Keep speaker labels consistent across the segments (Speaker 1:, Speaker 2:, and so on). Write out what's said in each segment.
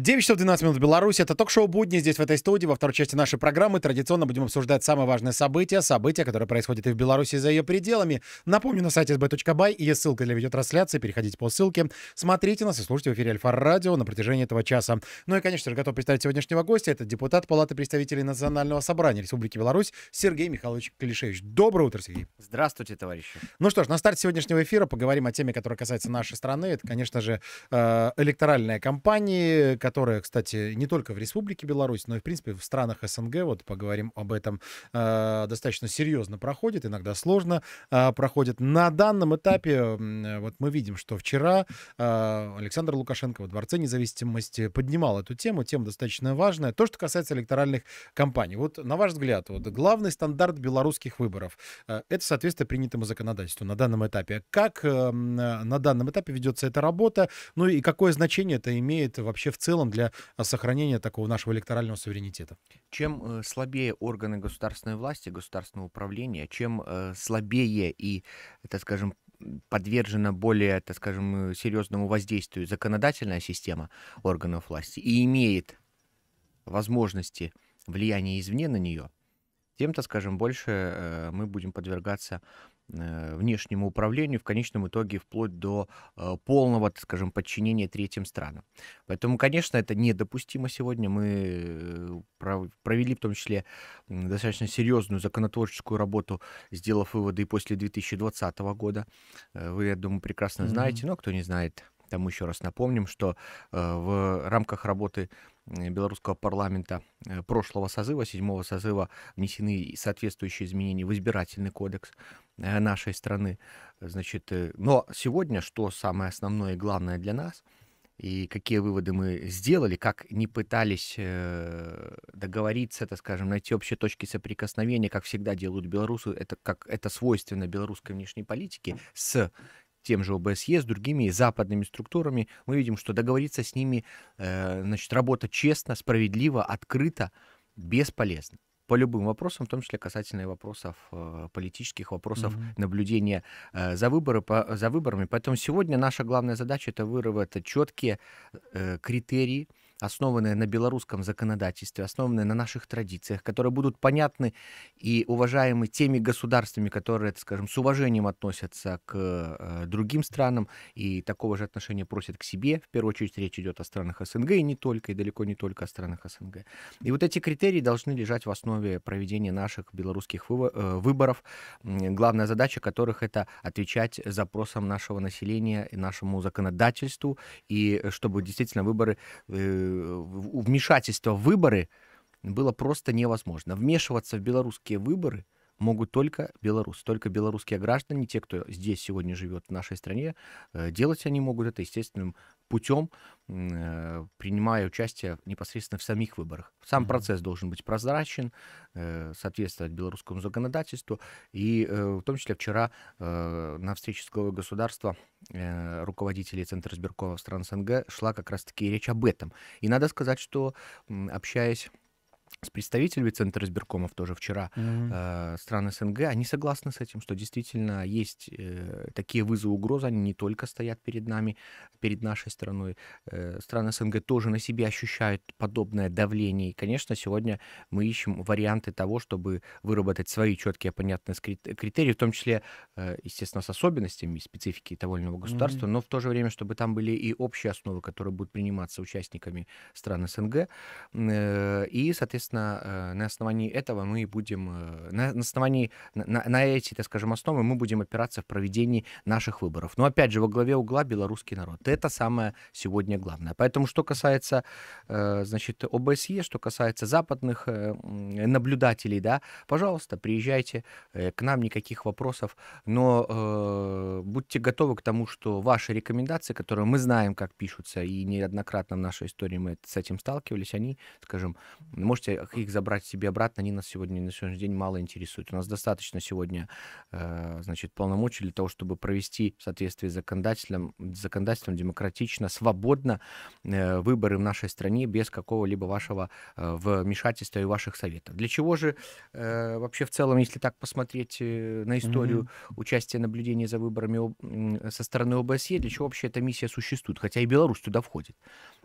Speaker 1: 9 часов 12 минут в Беларуси. Это ток-шоу «Будни» здесь, в этой студии. Во второй части нашей программы традиционно будем обсуждать самые важные события, события, которые происходят и в Беларуси, и за ее пределами. Напомню, на сайте sb.by есть ссылка для видеотрансляции. Переходите по ссылке, смотрите нас и слушайте в эфире Альфа-радио на протяжении этого часа. Ну и, конечно же, готов представить сегодняшнего гостя. Это депутат Палаты представителей Национального собрания Республики Беларусь Сергей Михайлович Клишевич. Доброе утро, Сергей.
Speaker 2: Здравствуйте, товарищи.
Speaker 1: Ну что ж, на старте сегодняшнего эфира поговорим о теме, которая касается нашей страны. Это, конечно же, э, электоральная кампания, которая, кстати, не только в Республике Беларусь, но и, в принципе, в странах СНГ, вот поговорим об этом, а, достаточно серьезно проходит, иногда сложно а, проходит. На данном этапе вот мы видим, что вчера а, Александр Лукашенко во Дворце независимости поднимал эту тему, тема достаточно важная. То, что касается электоральных кампаний. Вот, на ваш взгляд, вот главный стандарт белорусских выборов это соответствие принятому законодательству на данном этапе. Как эм, на данном этапе ведется эта работа, ну и какое значение это имеет вообще в целом целом для а, сохранения такого нашего электорального суверенитета.
Speaker 2: Чем э, слабее органы государственной власти, государственного управления, чем э, слабее и, так скажем, подвержена более, так скажем, серьезному воздействию законодательная система органов власти и имеет возможности влияния извне на нее, тем, так скажем, больше э, мы будем подвергаться Э, внешнему управлению, в конечном итоге вплоть до э, полного, скажем, подчинения третьим странам. Поэтому, конечно, это недопустимо сегодня. Мы э, провели в том числе достаточно серьезную законотворческую работу, сделав выводы и после 2020 года. Вы, я думаю, прекрасно знаете, но кто не знает, там еще раз напомним, что э, в рамках работы э, белорусского парламента э, прошлого созыва, седьмого созыва, внесены соответствующие изменения в избирательный кодекс нашей страны. Значит, но сегодня, что самое основное и главное для нас, и какие выводы мы сделали, как не пытались договориться, так скажем, найти общие точки соприкосновения, как всегда делают белорусы, это как это свойственно белорусской внешней политике с тем же ОБСЕ, с другими западными структурами, мы видим, что договориться с ними, э, значит, работа честно, справедливо, открыто, бесполезно по любым вопросам, в том числе касательно вопросов э, политических, вопросов mm наблюдения э, за, выборы, за выборами. Поэтому сегодня наша главная задача это выработать четкие критерии, основанная на белорусском законодательстве, основанная на наших традициях, которые будут понятны и уважаемы теми государствами, которые, скажем, с уважением относятся к э, другим странам и такого же отношения просят к себе. В первую очередь речь идет о странах СНГ и не только, и далеко не только о странах СНГ. И вот эти критерии должны лежать в основе проведения наших белорусских э, выборов, главная задача которых это отвечать запросам нашего населения и нашему законодательству, и э, чтобы действительно выборы вмешательство в выборы было просто невозможно. Вмешиваться в белорусские выборы – могут только белорусы, только белорусские граждане, те, кто здесь сегодня живет в нашей стране, э, делать они могут это естественным путем, э, принимая участие непосредственно в самих выборах. Сам mm-hmm. процесс должен быть прозрачен, э, соответствовать белорусскому законодательству. И в том числе вчера на встрече с главой государства руководителей Центра сберкова стран СНГ шла как раз-таки речь об этом. И надо сказать, что общаясь с представителями Центра избиркомов тоже вчера mm-hmm. э, стран СНГ, они согласны с этим, что действительно есть э, такие вызовы, угрозы, они не только стоят перед нами, перед нашей страной. Э, страны СНГ тоже на себе ощущают подобное давление. И, конечно, сегодня мы ищем варианты того, чтобы выработать свои четкие, понятные критерии, в том числе, э, естественно, с особенностями и специфики того или иного государства, mm-hmm. но в то же время, чтобы там были и общие основы, которые будут приниматься участниками стран СНГ, э, и, соответственно, соответственно, э, на основании этого мы будем, э, на, основании, на, на эти, так скажем, основы мы будем опираться в проведении наших выборов. Но опять же, во главе угла белорусский народ. Это самое сегодня главное. Поэтому, что касается, э, значит, ОБСЕ, что касается западных наблюдателей, да, пожалуйста, приезжайте к нам, никаких вопросов, но э, будьте готовы к тому, что ваши рекомендации, которые мы знаем, как пишутся, и неоднократно в нашей истории мы с этим сталкивались, они, скажем, можете есть их забрать себе обратно они нас сегодня на сегодняшний день мало интересуют. У нас достаточно сегодня э, значит, полномочий для того, чтобы провести в соответствии с законодательством, законодательством демократично, свободно э, выборы в нашей стране без какого-либо вашего э, вмешательства и ваших советов. Для чего же вообще в целом, если так посмотреть на историю mm-hmm. участия наблюдения за выборами со стороны ОБСЕ, для чего вообще эта миссия существует? Хотя и Беларусь туда входит.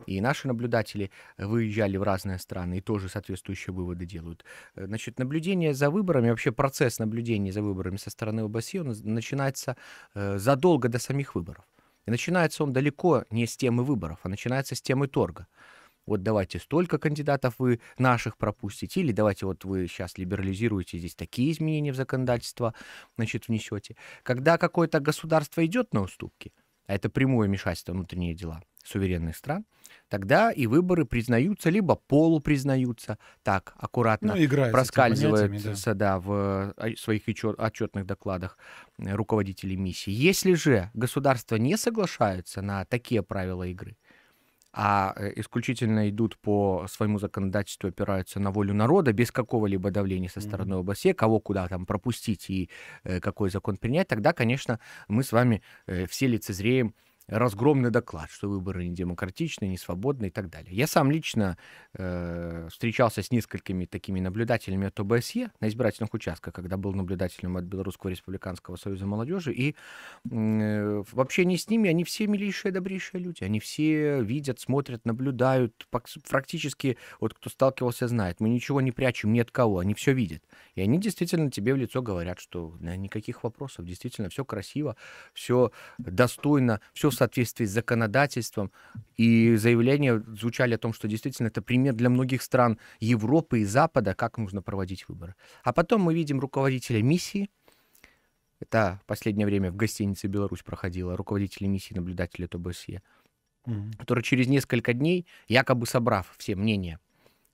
Speaker 2: И наши наблюдатели выезжали в разные страны и тоже, соответственно, соответствующие выводы делают. Э, значит, наблюдение за выборами, вообще процесс наблюдения за выборами со стороны ОБСЕ, он начинается э, задолго до самих выборов. И начинается он далеко не с темы выборов, а начинается с темы торга вот давайте столько кандидатов вы наших пропустите, или давайте вот вы сейчас либерализируете здесь такие изменения в законодательство, значит, внесете. Когда какое-то государство идет на уступки, а это прямое вмешательство в внутренние дела, суверенных стран, тогда и выборы признаются, либо полупризнаются, так аккуратно ну, проскальзываются да. Э, да, в э, своих отчетных докладах э, руководителей миссии. Если же государства не соглашаются на такие правила игры, а исключительно идут по своему законодательству, опираются на волю народа, без какого-либо давления со стороны ОБСЕ, кого куда там пропустить и какой закон принять, тогда, конечно, мы с вами все лицезреем разгромный доклад, что выборы не демократичны, не свободны и так далее. Я сам лично э, встречался с несколькими такими наблюдателями от ОБСЕ на избирательных участках, когда был наблюдателем от Белорусского республиканского союза молодежи, и э, в общении с ними они все милейшие, добрейшие люди, они все видят, смотрят, наблюдают, практически, вот кто сталкивался, знает, мы ничего не прячем ни от кого, они все видят. И они действительно тебе в лицо говорят, что да, никаких вопросов, действительно все красиво, все достойно, все в соответствии с законодательством. И заявления звучали о том, что действительно это пример для многих стран Европы и Запада, как нужно проводить выборы. А потом мы видим руководителя миссии, это последнее время в гостинице «Беларусь» проходила, руководитель миссии наблюдателя от ОБСЕ, Mm -hmm. который через несколько дней, якобы собрав все мнения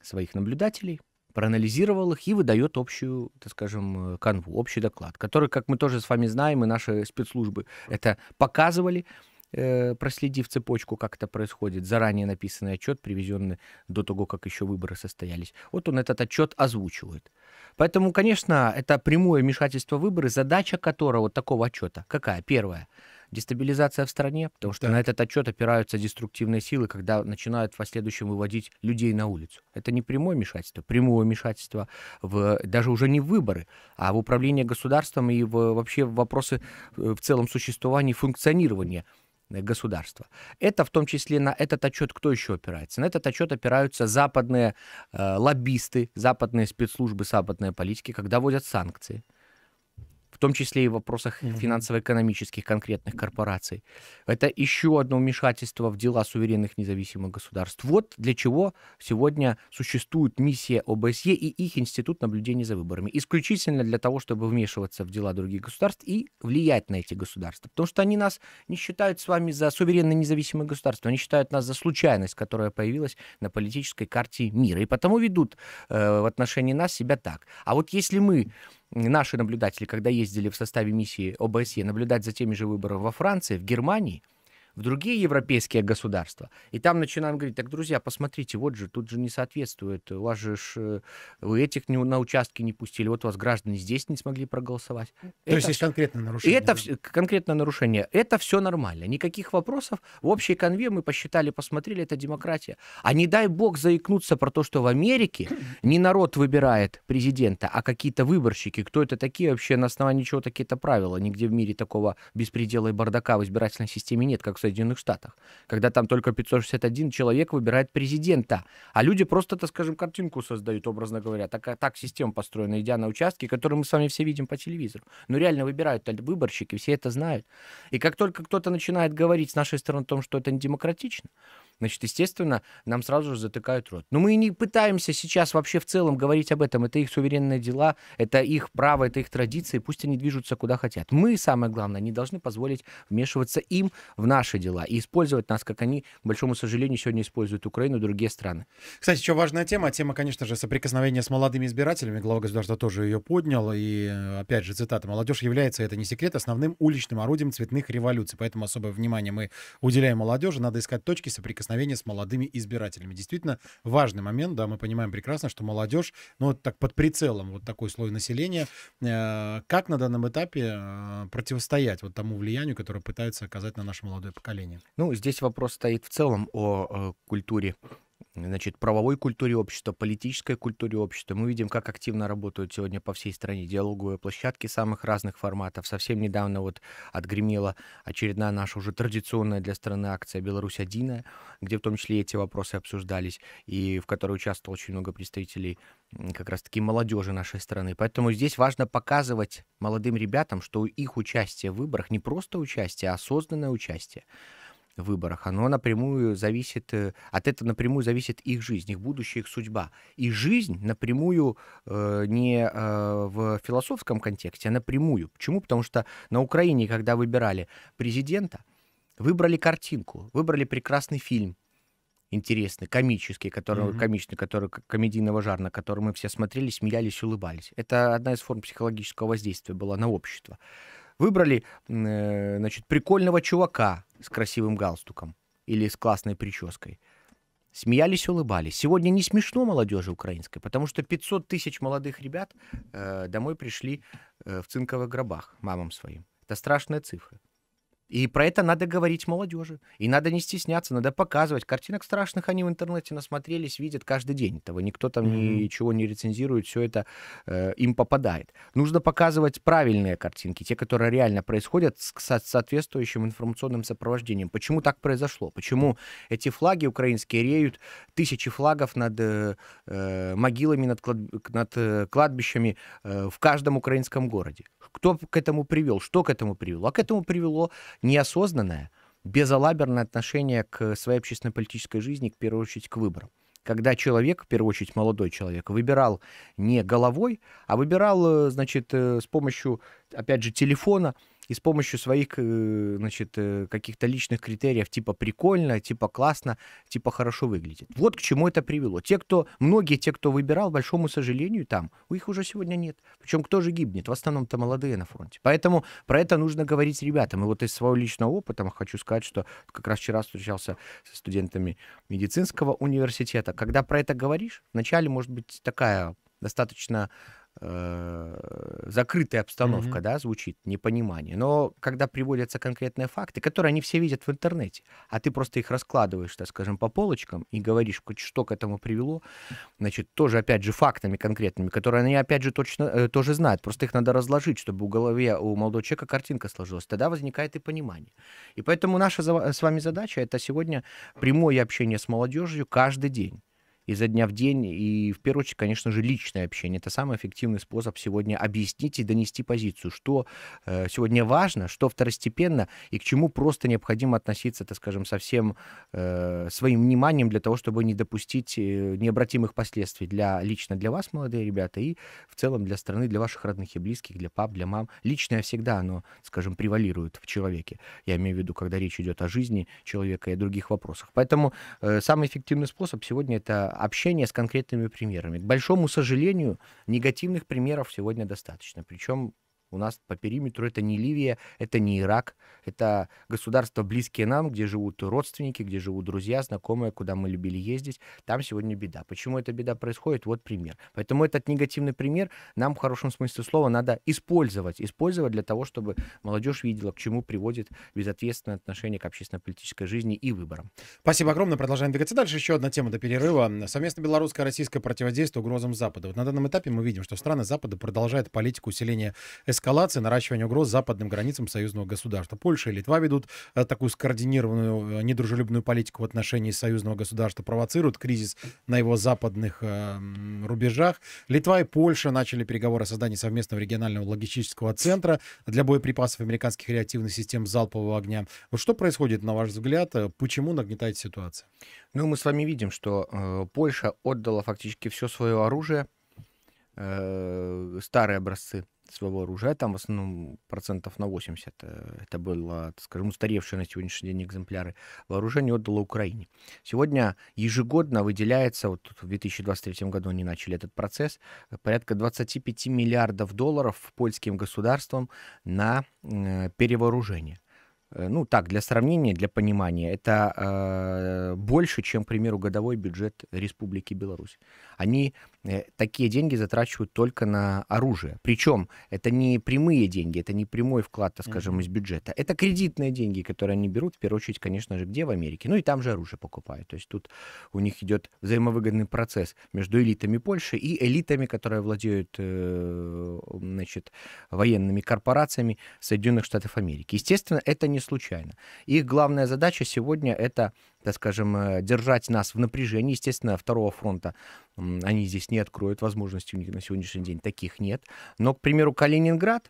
Speaker 2: своих наблюдателей, проанализировал их и выдает общую, так скажем, э, канву, общий доклад, который, как мы тоже с вами знаем, и наши спецслужбы это показывали, Э, проследив цепочку, как это происходит, заранее написанный отчет, привезенный до того, как еще выборы состоялись. Вот он этот отчет озвучивает. Поэтому, конечно, это прямое вмешательство в выборы, задача которого вот такого отчета какая? Первая дестабилизация в стране, потому что так. на этот отчет опираются деструктивные силы, когда начинают в последующем выводить людей на улицу. Это не прямое вмешательство, прямое вмешательство в, даже уже не в выборы, а в управление государством и в, вообще в вопросы э, в целом существования и функционирования государства. Это в том числе на этот отчет кто еще опирается? На этот отчет опираются западные э, лоббисты, западные спецслужбы, западные политики, когда вводят санкции в том числе и в вопросах финансово-экономических конкретных корпораций. Это еще одно вмешательство в дела суверенных независимых государств. Вот для чего сегодня существует миссия ОБСЕ и их институт наблюдения за выборами. Исключительно для того, чтобы вмешиваться в дела других государств и влиять на эти государства. Потому что они нас не считают с вами за суверенные независимые государства, они считают нас за случайность, которая появилась на политической карте мира. И потому ведут э, в отношении нас себя так. А вот если мы наши наблюдатели, когда ездили в составе миссии ОБСЕ наблюдать за теми же выборами во Франции, в Германии – в другие европейские государства. И там начинаем говорить, так, друзья, посмотрите, вот же, тут же не соответствует, у вас же ж, э, вы этих не, на участке не пустили, вот у вас граждане здесь не смогли проголосовать. То
Speaker 1: это есть есть конкретное нарушение. Это
Speaker 2: да? конкретное нарушение. Это все нормально, никаких вопросов. В общей конве мы посчитали, посмотрели, это демократия. А не дай бог заикнуться про то, что в Америке не народ выбирает президента, а какие-то выборщики. Кто это такие вообще, на основании чего такие-то правила? Нигде в мире такого беспредела и бардака в избирательной системе нет, как в Соединенных Штатах, когда там только 561 человек выбирает президента, а люди просто, так скажем, картинку создают, образно говоря. Так, а так система построена, идя на участки, которые мы с вами все видим по телевизору. Но реально выбирают выборщики, все это знают. И как только кто-то начинает говорить с нашей стороны о том, что это не демократично, значит, естественно, нам сразу же затыкают рот. Но мы и не пытаемся сейчас вообще в целом говорить об этом. Это их суверенные дела, это их право, это их традиции. Пусть они движутся куда хотят. Мы, самое главное, не должны позволить
Speaker 1: вмешиваться им в наши дела и использовать нас, как они, к большому сожалению, сегодня используют Украину и другие страны. Кстати, еще важная тема. Тема, конечно же, соприкосновения с молодыми избирателями. Глава государства тоже ее поднял. И, опять же, цитата. «Молодежь является, это не секрет, основным уличным орудием цветных революций. Поэтому особое внимание мы уделяем молодежи. Надо искать точки соприкосновения соприкосновение с молодыми избирателями. Действительно важный момент, да, мы понимаем прекрасно, что молодежь, ну, вот так под прицелом вот такой слой населения, э, как на данном этапе э, противостоять вот тому влиянию, которое пытается оказать на наше молодое поколение?
Speaker 2: Ну, здесь вопрос стоит в целом о э, культуре значит, правовой культуре общества, политической культуре общества. Мы видим, как активно работают сегодня по всей стране диалоговые площадки самых разных форматов. Совсем недавно вот отгремела очередная наша уже традиционная для страны акция «Беларусь Одиная», где в том числе эти вопросы обсуждались, и в которой участвовало очень много представителей как раз-таки молодежи нашей страны. Поэтому здесь важно показывать молодым ребятам, что их участие в выборах не просто участие, а осознанное участие выборах, оно напрямую зависит, э, от этого напрямую зависит их жизнь, их будущее, их судьба. И жизнь напрямую э, не э, в философском контексте, а напрямую. Почему? Потому что на Украине, когда выбирали президента, выбрали картинку, выбрали прекрасный фильм, интересный, комический, который, mm-hmm. комичный, который комедийного жарна, который мы все смотрели, смеялись, улыбались. Это одна из форм психологического воздействия была на общество выбрали, э, значит, прикольного чувака с красивым галстуком или с классной прической. Смеялись, улыбались. Сегодня не смешно молодежи украинской, потому что 500 тысяч молодых ребят э, домой пришли э, в цинковых гробах мамам своим. Это страшная цифра. И про это надо говорить молодежи. И надо не стесняться, надо показывать. Картинок страшных они в интернете насмотрелись, видят каждый день этого. Никто там mm-hmm. ничего не рецензирует, все это э, им попадает. Нужно показывать правильные картинки, те, которые реально происходят с, с соответствующим информационным сопровождением. Почему так произошло? Почему эти флаги украинские реют тысячи флагов над э, э могилами, над, клад, над э, кладбищами э, в каждом украинском городе? Кто к этому привел? Что к этому привело? А к этому привело неосознанное, безалаберное отношение к своей общественно-политической жизни, в первую очередь к выборам. Когда человек, в первую очередь молодой человек, выбирал не головой, а выбирал, э, значит, э, с помощью, опять же, телефона, и с помощью своих, э, значит, э, каких-то личных критериев, типа прикольно, типа классно, типа хорошо выглядит. Вот к чему это привело. Те, кто, многие те, кто выбирал, большому сожалению, там, у их уже сегодня нет. Причем кто же гибнет? В основном-то молодые на фронте. Поэтому про это нужно говорить ребятам. И вот из своего личного опыта хочу сказать, что как раз вчера встречался со студентами медицинского университета. Когда про это говоришь, вначале может быть такая достаточно Э, закрытая обстановка, mm-hmm. да, звучит, непонимание. Но когда приводятся конкретные факты, которые они все видят в интернете, а ты просто их раскладываешь, так скажем, по полочкам и говоришь, что к этому привело, значит, тоже, опять же, фактами конкретными, которые они, опять же, точно э, тоже знают. Просто их надо разложить, чтобы у голове у молодого человека картинка сложилась. Тогда возникает и понимание. И поэтому наша с вами задача — это сегодня прямое общение с молодежью каждый день изо дня в день. И в первую очередь, конечно же, личное общение. Это самый эффективный способ сегодня объяснить и донести позицию, что э, сегодня важно, что второстепенно и к чему просто необходимо относиться, так скажем, со всем э, своим вниманием для того, чтобы не допустить э, необратимых последствий для лично для вас, молодые ребята, и в целом для страны, для ваших родных и близких, для пап, для мам. Личное всегда оно, скажем, превалирует в человеке. Я имею в виду, когда речь идет о жизни человека и о других вопросах. Поэтому э, самый эффективный способ сегодня это общение с конкретными примерами. К большому сожалению, негативных примеров сегодня достаточно. Причем у нас по периметру это не Ливия, это не Ирак, это государства близкие нам, где живут родственники, где живут друзья, знакомые, куда мы любили ездить. Там сегодня беда. Почему эта беда происходит? Вот пример. Поэтому этот негативный пример нам в хорошем смысле слова надо использовать. Использовать для того, чтобы молодежь видела, к чему приводит безответственное
Speaker 1: отношение к общественно-политической жизни и выборам. Спасибо огромное. Продолжаем двигаться дальше. Еще одна тема до перерыва. Совместно белорусско российское противодействие угрозам Запада. Вот на данном этапе мы видим, что страны Запада продолжают политику усиления эскалации, наращивания угроз западным границам союзного государства. Польша и Литва ведут э, такую скоординированную э, недружелюбную политику в отношении союзного государства, провоцируют кризис на его западных э, рубежах. Литва и Польша начали переговоры о создании совместного регионального логистического центра для боеприпасов американских реактивных систем залпового огня. Вот что происходит, на ваш взгляд? Почему нагнетает ситуация? Ну, мы с вами видим, что
Speaker 2: э, Польша отдала фактически все свое оружие э, старые образцы своего оружия, там в основном процентов на 80 э, это было, скажем, устаревшие на сегодняшний день экземпляры, вооружение отдало Украине. Сегодня ежегодно выделяется, вот в 2023 году они начали этот процесс, порядка 25 миллиардов долларов польским государством на э, перевооружение э, ну так, для сравнения, для понимания, это э, больше, чем, к примеру, годовой бюджет Республики Беларусь они э, такие деньги затрачивают только на оружие. Причем это не прямые деньги, это не прямой вклад, так скажем, из бюджета. Это кредитные деньги, которые они берут, в первую очередь, конечно же, где в Америке. Ну и там же оружие покупают. То есть тут у них идет взаимовыгодный процесс между элитами Польши и элитами, которые владеют э, значит, военными корпорациями Соединенных Штатов Америки. Естественно, это не случайно. Их главная задача сегодня — это так скажем, э, держать нас в напряжении. Естественно, второго фронта они здесь не откроют, возможности у них на сегодняшний день таких нет. Но, к примеру, Калининград,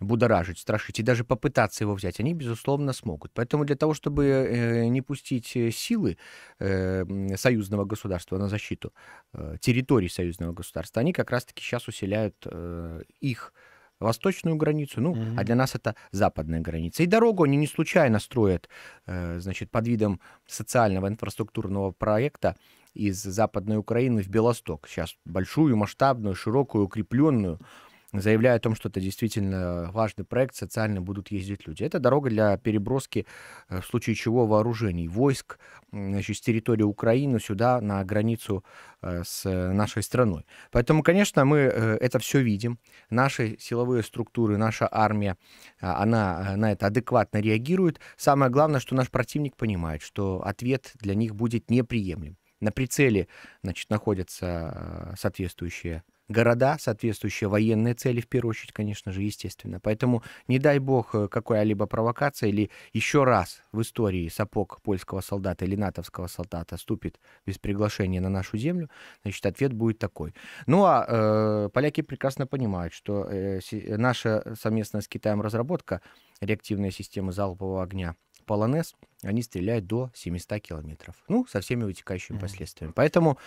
Speaker 2: будоражить, страшить и даже попытаться его взять, они, безусловно, смогут. Поэтому для того, чтобы э, не пустить э, силы союзного государства на защиту территории союзного государства, они как раз-таки сейчас усиляют их восточную границу, ну, mm-hmm. а для нас это западная граница. И дорогу они не случайно строят, э, значит, под видом социального инфраструктурного проекта из Западной Украины в Белосток. Сейчас большую, масштабную, широкую, укрепленную заявляя о том, что это действительно важный проект, социально будут ездить люди. Это дорога для переброски, э, в случае чего, вооружений, войск значит, с территории Украины сюда, на границу э, с э, нашей страной. Поэтому, конечно, мы это все видим. Наши силовые структуры, наша армия, она на это адекватно реагирует. Самое главное, что наш противник понимает, что ответ для них будет неприемлем. На прицеле значит, находятся соответствующие города, соответствующие военные цели, в первую очередь, конечно же, естественно. Поэтому не дай бог э, какая-либо провокация или еще раз в истории сапог польского солдата или натовского солдата ступит без приглашения на нашу землю, значит, ответ будет такой. Ну а э, поляки прекрасно понимают, что э, наша совместная с Китаем разработка реактивной системы залпового огня «Полонез» — они стреляют до 700 километров. Ну, со всеми вытекающими mm-hmm. последствиями. Поэтому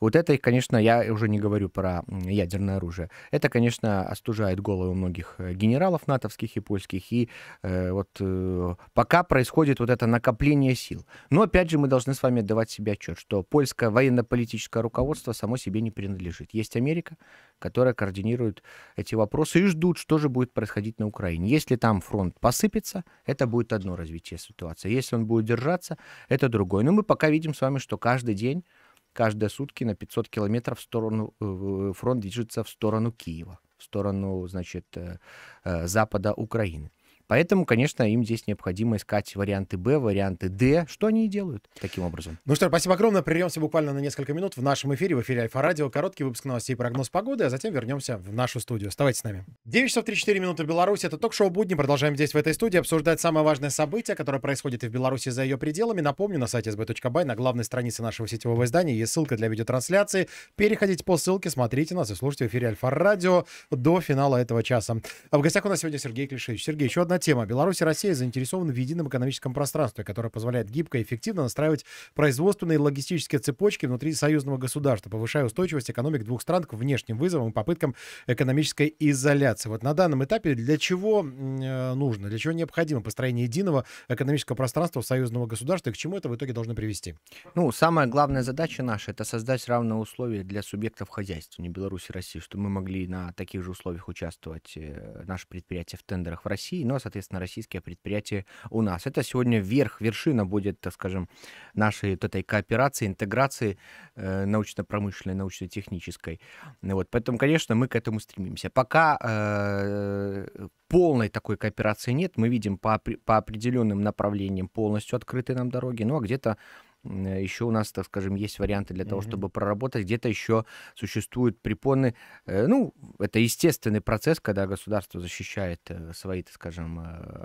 Speaker 2: вот это, конечно, я уже не говорю про ядерное оружие. Это, конечно, остужает голову многих э, генералов натовских и польских. И э, вот э, пока происходит вот это накопление сил. Но, опять же, мы должны с вами отдавать себе отчет, что польское военно-политическое руководство само себе не принадлежит. Есть Америка, которая координирует эти вопросы и ждут, что же будет происходить на Украине. Если там фронт посыпется, это будет одно развитие ситуации. Если он он будет держаться, это другое. Но мы пока видим с вами, что каждый день, каждые сутки на 500 километров в сторону, э, фронт движется в сторону Киева, в сторону, значит, э, э, запада Украины. Поэтому, конечно, им здесь необходимо искать варианты Б, варианты Д, что они и делают таким образом.
Speaker 1: Ну что, спасибо огромное. Прервемся буквально на несколько минут в нашем эфире, в эфире Альфа-Радио. Короткий выпуск новостей и прогноз погоды, а затем вернемся в нашу студию. Оставайтесь с нами. 9 часов 34 минуты в Беларуси. Это ток-шоу «Будни». Продолжаем здесь, в этой студии, обсуждать самое важное событие, которое происходит и в Беларуси за ее пределами. Напомню, на сайте sb.by на главной странице нашего сетевого издания есть ссылка для видеотрансляции. Переходите по ссылке, смотрите нас и слушайте в эфире Альфа-Радио до финала этого часа. А в гостях у нас сегодня Сергей Клишевич. Сергей, еще одна тема. Беларусь и Россия заинтересованы в едином экономическом пространстве, которое позволяет гибко и эффективно настраивать производственные и логистические цепочки внутри союзного государства, повышая устойчивость экономик двух стран к внешним вызовам и попыткам экономической изоляции. Вот на данном этапе для чего э, нужно, для чего необходимо построение единого экономического пространства союзного государства и к чему это в итоге должно привести? Ну, самая главная задача
Speaker 2: наша — это создать равные условия для субъектов хозяйства, не Беларуси и России, чтобы мы могли на таких же условиях участвовать, э, наши предприятия в тендерах в России, но, соответственно, российские предприятия у нас. Это сегодня верх, вершина будет, так скажем, нашей вот этой кооперации, интеграции э, научно-промышленной, научно-технической. Вот, поэтому, конечно, мы к этому стремимся. Пока э, полной такой кооперации нет, мы видим по, по определенным направлениям полностью открыты нам дороги, ну а где-то Э, еще у нас, так скажем, есть варианты для того, чтобы проработать. Где-то еще существуют препоны. Э, ну, это естественный процесс, когда государство защищает э, свои, так скажем,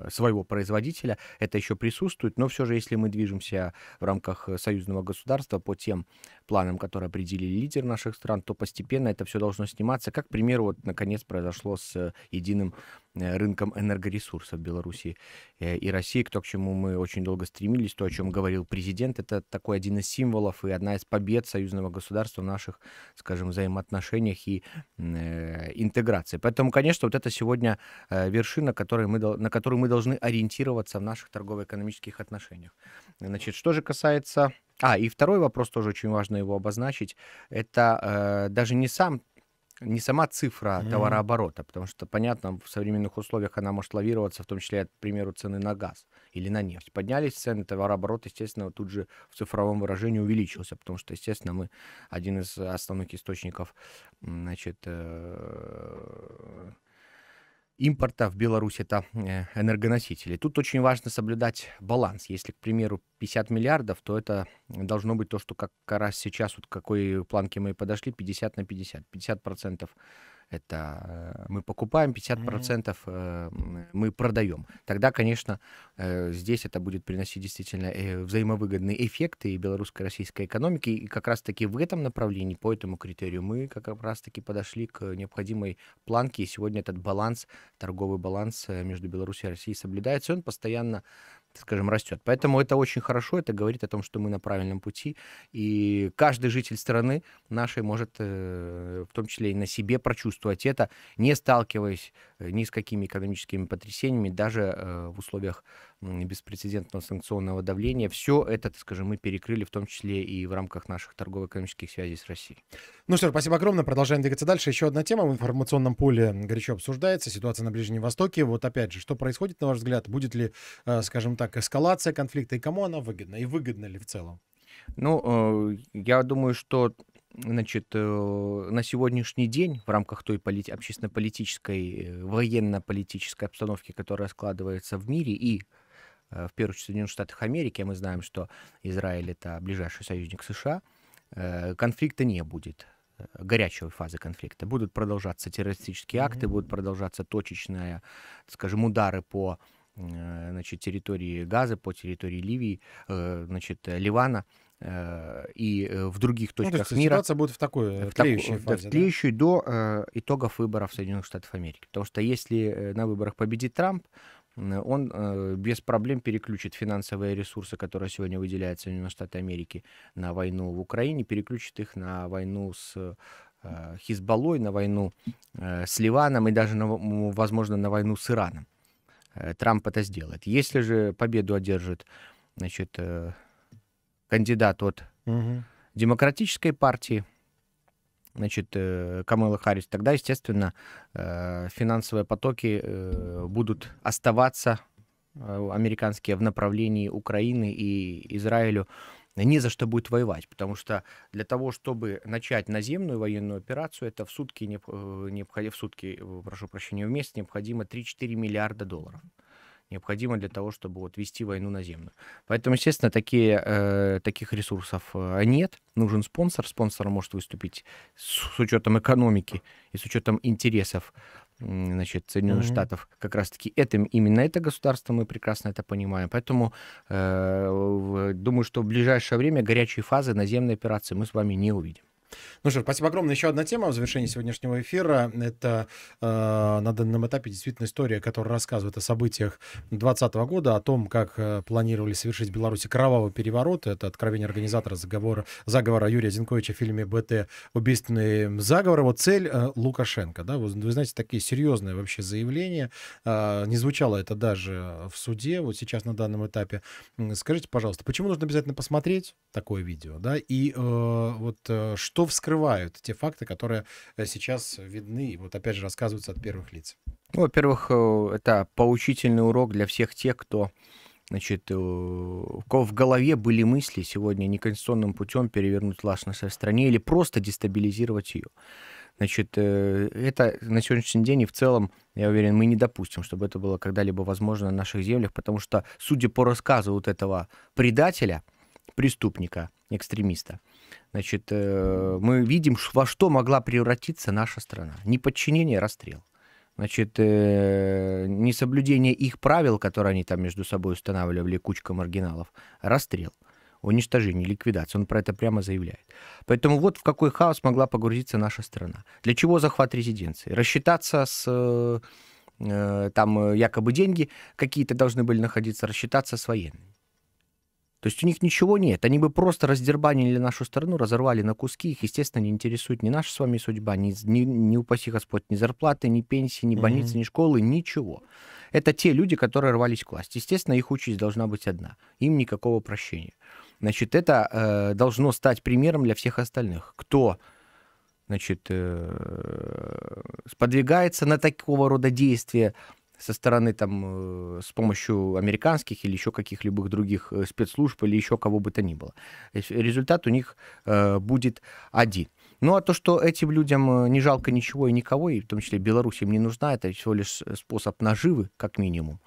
Speaker 2: своего производителя. Это еще присутствует. Но все же, если мы движемся в рамках союзного государства по тем планам, которые определили лидер наших стран, то постепенно это все должно сниматься. Как, к примеру, вот наконец произошло с единым Э, рынком энергоресурсов Беларуси э, и России, то, к чему мы очень долго стремились, то, о чем говорил президент, это такой один из символов и одна из побед союзного государства в наших, скажем, взаимоотношениях и э, интеграции. Поэтому, конечно, вот это сегодня вершина, которой мы, на которую мы должны ориентироваться в наших торгово-экономических отношениях. Значит, что же касается... А, и второй вопрос тоже очень важно его обозначить. Это э, даже не сам не сама цифра mm. товарооборота, потому что, понятно, в современных условиях она может лавироваться, в том числе, к примеру, цены на газ или на нефть. Поднялись цены, товарооборот, естественно, тут же в цифровом выражении увеличился, потому что, естественно, мы один из основных источников, значит, э импорта в Беларусь это э, энергоносители. Тут очень важно соблюдать баланс. Если, к примеру, 50 миллиардов, то это должно быть то, что как раз сейчас, вот к какой планке мы подошли, 50 на 50. 50 процентов это э, мы покупаем 50%, mm-hmm. Э, мы продаем. Тогда, конечно, э, здесь это будет приносить действительно взаимовыгодные эффекты и белорусско российской экономике. И как раз-таки в этом направлении, по этому критерию, мы как раз-таки подошли к необходимой планке. И сегодня этот баланс, торговый баланс между Беларусью и Россией соблюдается. Он постоянно скажем, растет. Поэтому это очень хорошо, это говорит о том, что мы на правильном пути, и каждый житель страны нашей может э, в том числе и на себе прочувствовать это, не сталкиваясь э, ни с какими экономическими потрясениями, даже э, в условиях беспрецедентного санкционного давления. Все это, так скажем, мы перекрыли, в том числе и в рамках наших торгово-экономических связей с Россией.
Speaker 1: Ну что ж, спасибо огромное. Продолжаем двигаться дальше. Еще одна тема в информационном поле горячо обсуждается. Ситуация на Ближнем Востоке. Вот опять же, что происходит, на ваш взгляд? Будет ли, э, скажем так, эскалация конфликта и кому она выгодна? И выгодна ли в целом?
Speaker 2: Ну, э, я думаю, что значит, э, на сегодняшний день в рамках той полит... общественно-политической, военно-политической обстановки, которая складывается в мире и Э, в первых Соединенных Штатах Америки, мы знаем, что Израиль это ближайший союзник США, э, конфликта не будет э, горячего фазы конфликта. Будут продолжаться террористические акты, mm-hmm. будут продолжаться точечные, скажем, удары по значит, территории Газа, по территории Ливии, значит, Ливана и в других точках ну, то есть мира. Ситуация будет в такой в тлеющей так, фазе. В тлеющей да? до итогов выборов Соединенных Штатов Америки. Потому что если на выборах победит Трамп, Э, он э, без проблем переключит финансовые ресурсы, которые сегодня выделяются Соединенными Штатами Америки на войну в Украине, переключит их на войну с э, Хизбаллой, на войну с Ливаном и даже, на, возможно, на войну с Ираном. Трамп это сделает. Если же победу одержит значит, кандидат от угу. демократической партии, значит, э, Камела Харрис, тогда, естественно, э, финансовые потоки э, будут оставаться американские в направлении Украины и Израилю не за что будет воевать, потому что для того, чтобы начать наземную военную операцию, это в сутки, необходимо, в сутки, прошу прощения, в месяц необходимо 3-4 миллиарда долларов необходимо для того, чтобы вот вести войну наземную. Поэтому, естественно, такие, э, таких ресурсов э, нет. Нужен спонсор. Спонсор может выступить с, с учетом экономики и с учетом интересов значит, Соединенных mm-hmm. Штатов. Как раз-таки это, именно это государство, мы прекрасно это понимаем. Поэтому э, думаю, что в ближайшее время горячие фазы наземной операции мы с вами не увидим.
Speaker 1: Ну что ж, спасибо огромное. Еще одна тема в завершении сегодняшнего эфира. Это э, на данном этапе действительно история, которая рассказывает о событиях 2020 года, о том, как э, планировали совершить в Беларуси кровавый переворот. Это откровение организатора заговора, заговора Юрия Зинковича в фильме «БТ. Убийственный заговор». Вот цель э, — Лукашенко. Да? Вы, вы знаете, такие серьезные вообще заявления. Э, не звучало это даже в суде, вот сейчас на данном этапе. Скажите, пожалуйста, почему нужно обязательно посмотреть такое видео? Да? И э, вот э, что вскрывают те факты, которые э, сейчас видны и вот опять же рассказываются от первых лиц?
Speaker 2: Ну, во-первых, э, это поучительный урок для всех тех, кто значит, э, у кого в голове были мысли сегодня неконституционным путем перевернуть власть на своей стране или просто дестабилизировать ее. Значит, это на сегодняшний день и в целом, я уверен, мы не допустим, чтобы это было когда-либо возможно на наших землях, потому что, судя по рассказу вот этого предателя, преступника, экстремиста, Значит, э, мы видим, во что могла превратиться наша страна. Неподчинение, а расстрел. Значит, э, несоблюдение их правил, которые они там между собой устанавливали, кучка маргиналов, а расстрел уничтожение, ликвидация. Он про это прямо заявляет. Поэтому вот в какой хаос могла погрузиться наша страна. Для чего захват резиденции? Рассчитаться с э, там якобы деньги какие-то должны были находиться, рассчитаться с военными. То есть у них ничего нет. Они бы просто раздербанили нашу страну, разорвали на куски. Их, естественно, не интересует ни наша с вами судьба, ни, ни, ни упаси Господь, ни зарплаты, ни пенсии, ни больницы, mm-hmm. ни школы, ничего. Это те люди, которые рвались к власти. Естественно, их участь должна быть одна. Им никакого прощения. Значит, это э, должно стать примером для всех остальных. Кто значит, э, сподвигается на такого рода действия, со стороны там э, с помощью американских или еще каких-либо других э, спецслужб или еще кого бы то ни было. Результат у них э, будет один. Ну а то, что этим людям не жалко ничего и никого, и в том числе Беларусь им не нужна, это всего лишь способ наживы, как минимум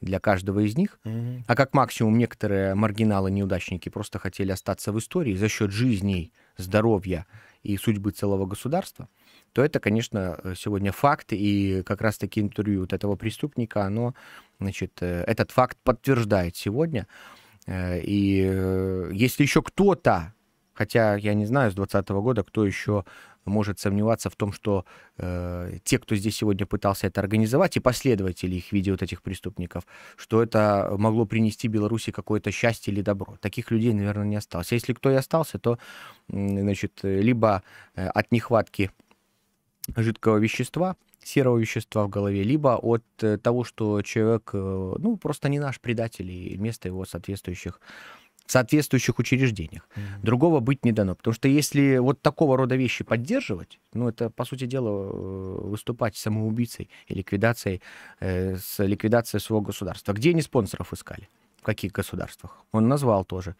Speaker 2: для каждого из них. Mm-hmm. А как максимум некоторые маргиналы-неудачники просто хотели остаться в истории за счет жизней, здоровья и судьбы целого государства то это, конечно, э, сегодня факт, и как раз-таки интервью вот этого преступника, оно, значит, э, этот факт подтверждает сегодня. Э, и если еще кто-то, хотя я не знаю с 2020 года, кто еще может сомневаться в том, что э, те, кто здесь сегодня пытался это организовать, и последователи их видео вот этих преступников, что это могло принести Беларуси какое-то счастье или добро. Таких людей, наверное, не осталось. А если кто и остался, то, значит, либо от нехватки жидкого вещества, серого вещества в голове, либо от э, того, что человек, э, ну, просто не наш предатель, и место его соответствующих в соответствующих учреждениях. Mm-hmm. Другого быть не дано. Потому что если вот такого рода вещи поддерживать, ну, это, по сути дела, э, выступать самоубийцей и ликвидацией, э, с ликвидацией своего государства. Где они спонсоров искали? В каких государствах? Он назвал тоже.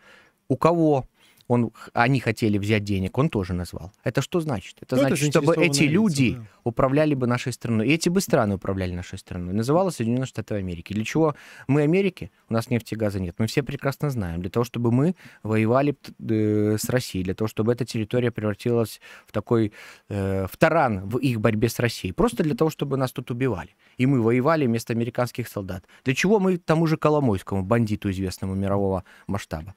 Speaker 2: У кого он, они хотели взять денег, он тоже назвал. Это что значит? Это ну, значит, это чтобы эти лица, люди да. управляли бы нашей страной. И эти бы страны управляли нашей страной. Называлось Соединенные Штаты Америки. Для чего мы Америки? У нас нефти и газа нет. Мы все прекрасно знаем. Для того, чтобы мы воевали э, с Россией, для того, чтобы эта территория превратилась в такой э, в таран в их борьбе с Россией. Просто для того, чтобы нас тут убивали. И мы воевали вместо американских солдат. Для чего мы тому же Коломойскому, бандиту известному мирового масштаба?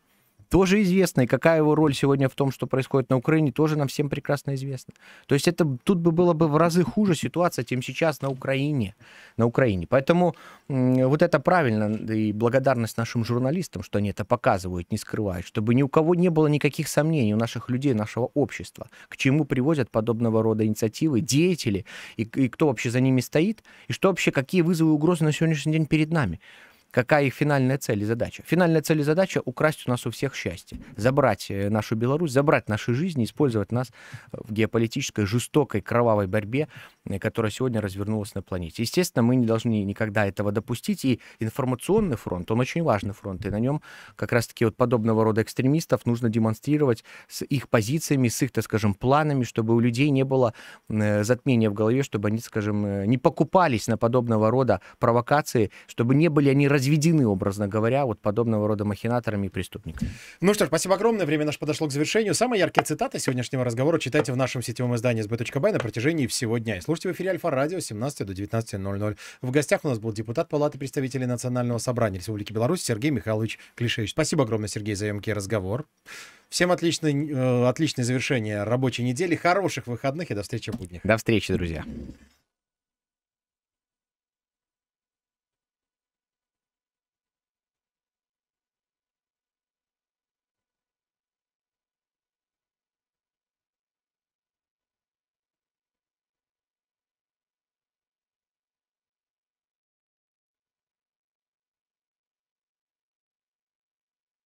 Speaker 2: тоже известно. И какая его роль сегодня в том, что происходит на Украине, тоже нам всем прекрасно известно. То есть это тут бы было бы в разы хуже ситуация, чем сейчас на Украине. На Украине. Поэтому вот это правильно. И благодарность нашим журналистам, что они это показывают, не скрывают. Чтобы ни у кого не было никаких сомнений у наших людей, нашего общества, к чему приводят подобного рода инициативы, деятели, и, и кто вообще за ними стоит, и что вообще, какие вызовы и угрозы на сегодняшний день перед нами. Какая их финальная цель и задача? Финальная цель и задача — украсть у нас у всех счастье, забрать э, нашу Беларусь, забрать наши жизни, использовать нас э, в геополитической, жестокой, кровавой борьбе, э, которая сегодня развернулась на планете. Естественно, мы не должны никогда этого допустить, и информационный фронт, он очень важный фронт, и на нем как раз-таки вот подобного рода экстремистов нужно демонстрировать с их позициями, с их, так скажем, планами, чтобы у людей не было затмения в голове, чтобы они, скажем, не покупались на подобного рода провокации, чтобы не были они разъединены разведены, образно говоря, вот
Speaker 1: подобного рода махинаторами и преступниками. Ну что ж, спасибо огромное. Время наше подошло к завершению. Самые яркие цитаты сегодняшнего разговора читайте в нашем сетевом издании sb.by на протяжении всего дня. И слушайте в эфире Альфа-радио 17 до 19.00. В гостях у нас был депутат Палаты представителей Национального собрания Республики Беларусь Сергей Михайлович Клишевич. Спасибо огромное, Сергей, за емкий разговор. Всем отличное э, отличное завершение рабочей недели, хороших выходных и до встречи в буднях.
Speaker 2: До встречи, друзья.